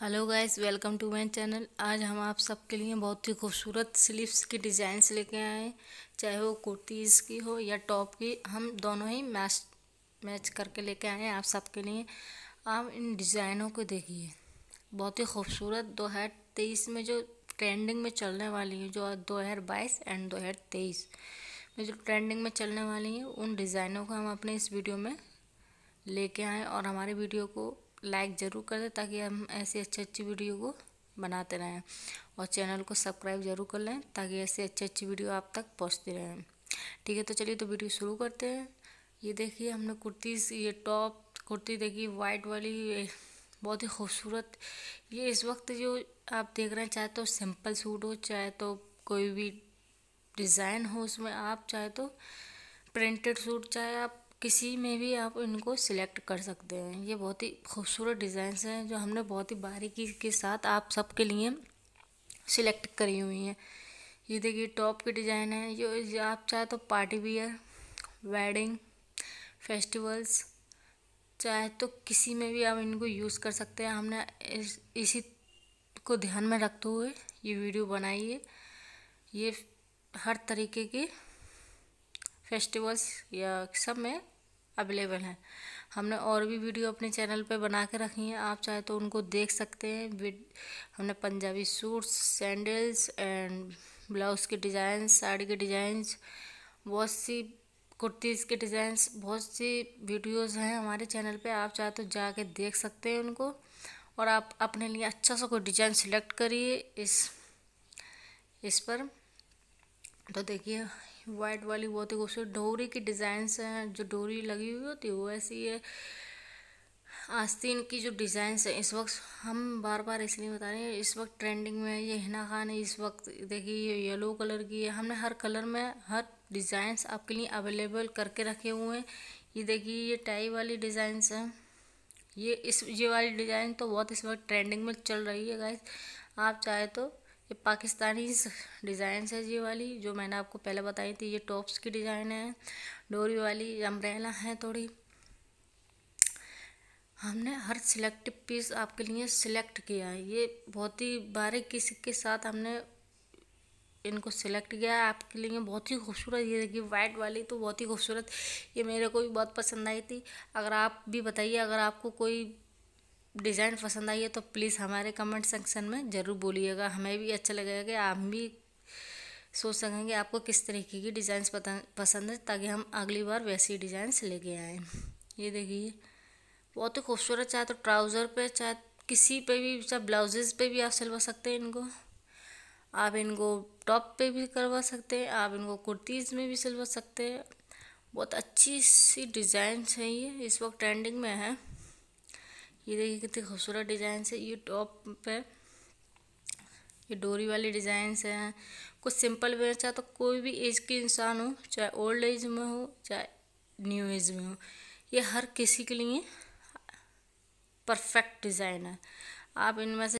hello guys welcome to my channel आज हम आप सबके लिए बहुत ही खूबसूरत स्लीव्स की डिज़ाइंस लेके आए हैं चाहे वो कुर्तीज़ की हो या टॉप की हम दोनों ही मैच मैच करके लेके आए हैं आप सबके लिए आप इन डिज़ाइनों को देखिए बहुत ही खूबसूरत दो हज़ार तेईस में जो ट्रेंडिंग में चलने वाली हैं जो दो हज़ार बाईस एंड दो हज़ार तेईस में जो ट्रेंडिंग में चलने वाली हैं उन डिज़ाइनों को हम अपने इस वीडियो में लेके आएँ और हमारे वीडियो को लाइक ज़रूर कर दें ताकि हम ऐसी अच्छी अच्छी वीडियो को बनाते रहें और चैनल को सब्सक्राइब ज़रूर कर लें ताकि ऐसी अच्छी अच्छी वीडियो आप तक पहुँचती रहें ठीक है तो चलिए तो वीडियो शुरू करते हैं ये देखिए हमने कुर्ती ये टॉप कुर्ती देखी वाइट वाली बहुत ही खूबसूरत ये इस वक्त जो आप देख रहे हैं चाहे तो सिंपल सूट हो चाहे तो कोई भी डिज़ाइन हो उसमें आप चाहे तो प्रिंटेड सूट चाहे आप किसी में भी आप इनको सिलेक्ट कर सकते हैं ये बहुत ही खूबसूरत डिज़ाइंस हैं जो हमने बहुत ही बारीकी के साथ आप सबके लिए सिलेक्ट करी हुई हैं ये देखिए टॉप के डिज़ाइन है ये आप चाहे तो पार्टी वियर वेडिंग फेस्टिवल्स चाहे तो किसी में भी आप इनको यूज़ कर सकते हैं हमने इस, इसी को ध्यान में रखते हुए ये वीडियो बनाई है ये हर तरीके के फेस्टिवल्स या सब में अवेलेबल हैं हमने और भी वीडियो अपने चैनल पे बना के रखी हैं आप चाहे तो उनको देख सकते हैं हमने Punjabi suits sandals and blouse के डिज़ाइन साड़ी के डिज़ाइंस बहुत सी कुर्तीज़ के डिज़ाइंस बहुत सी वीडियोज़ हैं हमारे चैनल पे आप चाहे तो जाके देख सकते हैं उनको और आप अपने लिए अच्छा सा कोई डिज़ाइन सिलेक्ट करिए इस इस पर तो देखिए वाइट वाली बहुत ही खूबसूरत डोरी की डिज़ाइंस हैं जो डोरी लगी हुई होती है वो ऐसी है आस्तीन की जो डिज़ाइन है इस वक्त हम बार बार इसलिए बता रहे हैं इस वक्त ट्रेंडिंग में है ये हिना खान है इस वक्त देखिए ये येलो कलर की है हमने हर कलर में हर डिज़ाइंस आपके लिए अवेलेबल करके रखे हुए हैं ये देखिए ये टाई वाली डिज़ाइंस हैं ये इस ये वाली डिज़ाइन तो बहुत इस वक्त ट्रेंडिंग में चल रही है गाइस आप चाहे तो ये पाकिस्तानी डिज़ाइन है ये वाली जो मैंने आपको पहले बताई थी ये टॉप्स की डिज़ाइन है डोरी वाली अम्ब्रेला है थोड़ी हमने हर सिलेक्टिव पीस आपके लिए सिलेक्ट किया है ये बहुत ही किसी के साथ हमने इनको सिलेक्ट किया है आपके लिए बहुत ही खूबसूरत ये देखिए वाइट वाली तो बहुत ही खूबसूरत ये मेरे को भी बहुत पसंद आई थी अगर आप भी बताइए अगर आपको कोई डिज़ाइन पसंद आई है तो प्लीज़ हमारे कमेंट सेक्शन में ज़रूर बोलिएगा हमें भी अच्छा लगेगा कि आप भी सोच सकेंगे आपको किस तरीके की डिज़ाइंस पसंद है ताकि हम अगली बार वैसी डिजाइन लेके आए ये देखिए बहुत ही खूबसूरत चाहे तो ट्राउज़र पे चाहे किसी पे भी चाहे ब्लाउजेज़ पे भी आप सिलवा सकते हैं इनको आप इनको टॉप पे भी करवा सकते हैं आप इनको कुर्तीज़ में भी सिलवा सकते हैं बहुत अच्छी सी डिजाइन है ये इस वक्त ट्रेंडिंग में है ये देखिए कितनी खूबसूरत डिज़ाइन है ये टॉप पे ये डोरी वाली डिजाइन हैं कुछ सिंपल वेयर चाहे तो कोई भी एज के इंसान हो चाहे ओल्ड एज में हो चाहे न्यू एज में हो ये हर किसी के लिए परफेक्ट डिज़ाइन है आप इनमें से